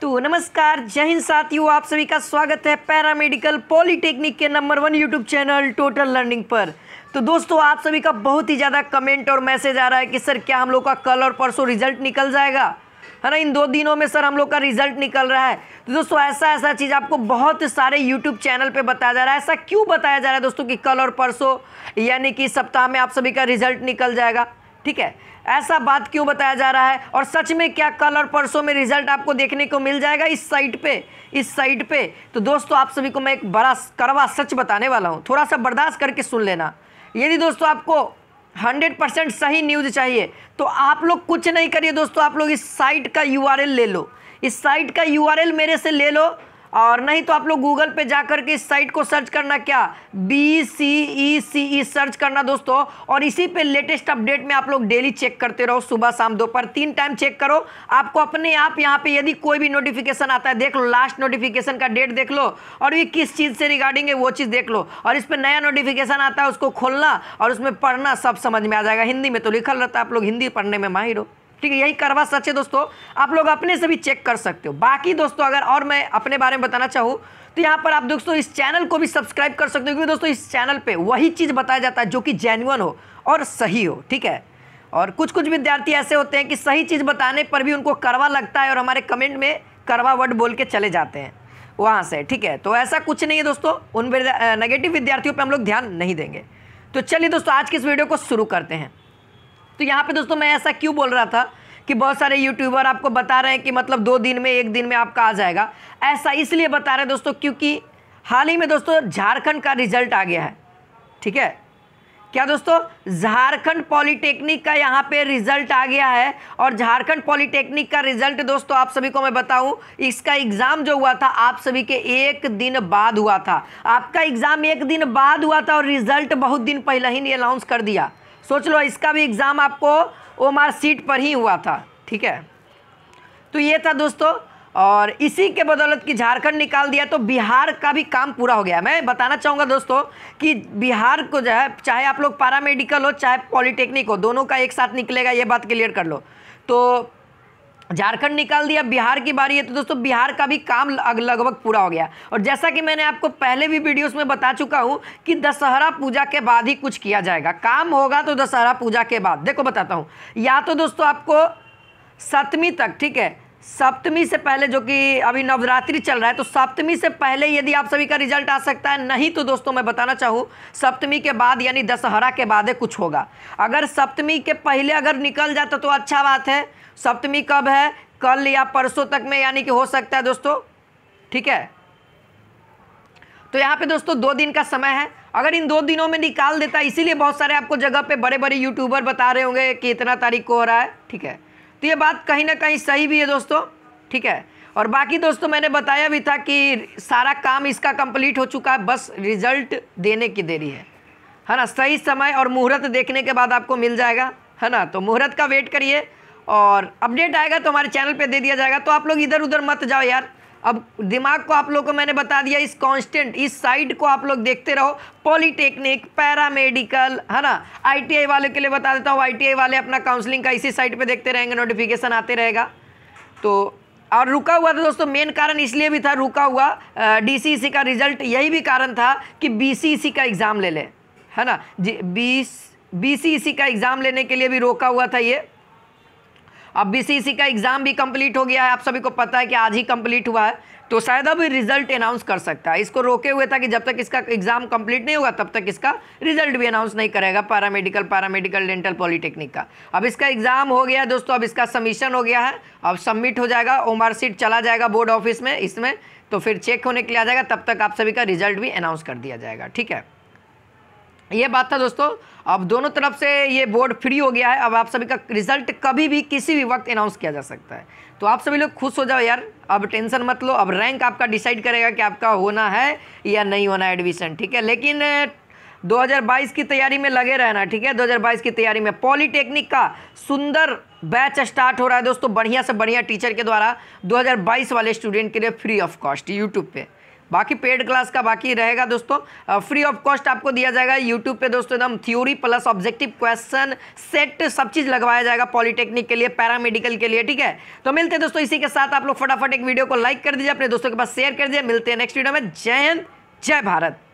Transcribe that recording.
तो नमस्कार जय हिंद साथियों आप सभी का स्वागत है पैरामेडिकल पॉलीटेक्निक के number one YouTube channel total learning पर तो दोस्तों आप सभी का बहुत ही ज़्यादा कमेंट और मैसेज आ रहा है कि सर क्या हम लोग का कल और परसों रिजल्ट निकल जाएगा है ना इन दो दिनों में सर हम लोग का रिजल्ट निकल रहा है तो दोस्तों ऐसा ऐसा चीज़ आपको बहुत सारे यूट्यूब चैनल पर बताया जा रहा है ऐसा क्यों बताया जा रहा है दोस्तों कि कल और परसों यानी कि सप्ताह में आप सभी का रिजल्ट निकल जाएगा ठीक है ऐसा बात क्यों बताया जा रहा है और सच में क्या कल और परसों में रिजल्ट आपको देखने को मिल जाएगा इस साइट पे इस साइट पे तो दोस्तों आप सभी को मैं एक बड़ा करवा सच बताने वाला हूँ थोड़ा सा बर्दाश्त करके सुन लेना यदि दोस्तों आपको हंड्रेड परसेंट सही न्यूज़ चाहिए तो आप लोग कुछ नहीं करिए दोस्तों आप लोग इस साइट का यू ले लो इस साइट का यू मेरे से ले लो और नहीं तो आप लोग गूगल पे जाकर के इस साइट को सर्च करना क्या बी सी ई सी ई सर्च करना दोस्तों और इसी पे लेटेस्ट अपडेट में आप लोग डेली चेक करते रहो सुबह शाम दोपहर तीन टाइम चेक करो आपको अपने आप यहाँ पे यदि कोई भी नोटिफिकेशन आता है देख लो लास्ट नोटिफिकेशन का डेट देख लो और ये किस चीज़ से रिगार्डिंग है वो चीज़ देख लो और इस पर नया नोटिफिकेशन आता है उसको खोलना और उसमें पढ़ना सब समझ में आ जाएगा हिंदी में तो लिखल रहता है आप लोग हिंदी पढ़ने में माहिर हो ठीक है यही करवा सच है दोस्तों आप लोग अपने से भी चेक कर सकते हो बाकी दोस्तों अगर और मैं अपने बारे में बताना चाहूँ तो यहाँ पर आप दोस्तों इस चैनल को भी सब्सक्राइब कर सकते हो क्योंकि दोस्तों इस चैनल पर वही चीज़ बताया जाता है जो कि जेन्युन हो और सही हो ठीक है और कुछ कुछ विद्यार्थी ऐसे होते हैं कि सही चीज़ बताने पर भी उनको करवा लगता है और हमारे कमेंट में करवा वर्ड बोल के चले जाते हैं वहाँ से ठीक है तो ऐसा कुछ नहीं है दोस्तों उन नेगेटिव विद्यार्थियों पर हम लोग ध्यान नहीं देंगे तो चलिए दोस्तों आज के इस वीडियो को शुरू करते हैं तो यहाँ पे दोस्तों मैं ऐसा क्यों बोल रहा था कि बहुत सारे यूट्यूबर आपको बता रहे हैं कि मतलब दो दिन में एक दिन में आपका आ जाएगा ऐसा इसलिए बता रहे हैं दोस्तों क्योंकि हाल ही में दोस्तों झारखंड का रिजल्ट आ गया है ठीक है क्या दोस्तों झारखंड पॉलिटेक्निक का यहाँ पे रिजल्ट आ गया है और झारखंड पॉलिटेक्निक का रिजल्ट दोस्तों आप सभी को मैं बताऊं इसका एग्ज़ाम जो हुआ था आप सभी के एक दिन बाद हुआ था आपका एग्ज़ाम एक दिन बाद हुआ था और रिजल्ट बहुत दिन पहले ही नहीं अनाउंस कर दिया सोच लो इसका भी एग्ज़ाम आपको ओ मार सीट पर ही हुआ था ठीक है तो ये था दोस्तों और इसी के बदौलत कि झारखंड निकाल दिया तो बिहार का भी काम पूरा हो गया मैं बताना चाहूँगा दोस्तों कि बिहार को जो है चाहे आप लोग पारा मेडिकल हो चाहे पॉलिटेक्निक हो दोनों का एक साथ निकलेगा ये बात क्लियर कर लो तो झारखंड निकाल दिया बिहार की बारी है तो दोस्तों बिहार का भी काम लगभग पूरा हो गया और जैसा कि मैंने आपको पहले भी वीडियोस में बता चुका हूं कि दशहरा पूजा के बाद ही कुछ किया जाएगा काम होगा तो दशहरा पूजा के बाद देखो बताता हूं या तो दोस्तों आपको सतमी तक ठीक है सप्तमी से पहले जो कि अभी नवरात्रि चल रहा है तो सप्तमी से पहले यदि आप सभी का रिजल्ट आ सकता है नहीं तो दोस्तों मैं बताना चाहूँ सप्तमी के बाद यानी दशहरा के बाद कुछ होगा अगर सप्तमी के पहले अगर निकल जाता तो अच्छा बात है सप्तमी कब है कल या परसों तक में यानी कि हो सकता है दोस्तों ठीक है तो यहाँ पे दोस्तों दो दिन का समय है अगर इन दो दिनों में निकाल देता है इसीलिए बहुत सारे आपको जगह पे बड़े बड़े यूट्यूबर बता रहे होंगे कि इतना तारीख को हो रहा है ठीक है तो ये बात कहीं ना कहीं सही भी है दोस्तों ठीक है और बाकी दोस्तों मैंने बताया भी था कि सारा काम इसका कंप्लीट हो चुका है बस रिजल्ट देने की देरी है है ना सही समय और मुहूर्त देखने के बाद आपको मिल जाएगा है ना तो मुहूर्त का वेट करिए और अपडेट आएगा तो हमारे चैनल पे दे दिया जाएगा तो आप लोग इधर उधर मत जाओ यार अब दिमाग को आप लोग को मैंने बता दिया इस कांस्टेंट इस साइड को आप लोग देखते रहो पॉलीटेक्निक पैरामेडिकल है ना आईटीआई वाले के लिए बता देता हूँ आईटीआई वाले अपना काउंसलिंग का इसी साइट पे देखते रहेंगे नोटिफिकेशन आते रहेगा तो और रुका हुआ था दोस्तों मेन कारण इसलिए भी था रुका हुआ डीसीसी e का रिजल्ट यही भी कारण था कि बी e का एग्ज़ाम ले लें है ना जी बीस e का एग्ज़ाम लेने के लिए भी रोका हुआ था ये अब बीसीसी का एग्ज़ाम भी कंप्लीट हो गया है आप सभी को पता है कि आज ही कंप्लीट हुआ है तो शायद अब रिजल्ट अनाउंस कर सकता है इसको रोके हुए था कि जब तक इसका एग्ज़ाम कंप्लीट नहीं होगा तब तक इसका रिजल्ट भी अनाउंस नहीं करेगा पैरामेडिकल पैरामेडिकल डेंटल पॉलिटेक्निक का अब इसका एग्ज़ाम हो गया दोस्तों अब इसका सबमिशन हो गया है अब सबमिट हो जाएगा ओमर सीट चला जाएगा बोर्ड ऑफिस में इसमें तो फिर चेक होने के लिए आ जाएगा तब तक आप सभी का रिजल्ट भी अनाउंस कर दिया जाएगा ठीक है ये बात था दोस्तों अब दोनों तरफ से ये बोर्ड फ्री हो गया है अब आप सभी का रिजल्ट कभी भी किसी भी वक्त अनाउंस किया जा सकता है तो आप सभी लोग खुश हो जाओ यार अब टेंशन मत लो अब रैंक आपका डिसाइड करेगा कि आपका होना है या नहीं होना एडमिशन ठीक है लेकिन 2022 की तैयारी में लगे रहना ठीक है 2022 की तैयारी में पॉलीटेक्निक का सुंदर बैच स्टार्ट हो रहा है दोस्तों बढ़िया से बढ़िया टीचर के द्वारा 2022 वाले स्टूडेंट के लिए फ्री ऑफ कॉस्ट यूट्यूब पे बाकी पेड क्लास का बाकी रहेगा दोस्तों फ्री ऑफ कॉस्ट आपको दिया जाएगा यूट्यूब पे दोस्तों एकदम theory plus objective question set सब चीज़ लगवाया जाएगा पॉलिटेक्निक के लिए पैरामेडिकल के लिए ठीक है तो मिलते हैं दोस्तों इसी के साथ आप लोग फटाफट एक वीडियो को लाइक कर दीजिए अपने दोस्तों के पास शेयर कर दीजिए मिलते हैं नेक्स्ट वीडियो में जय हिंद जय भारत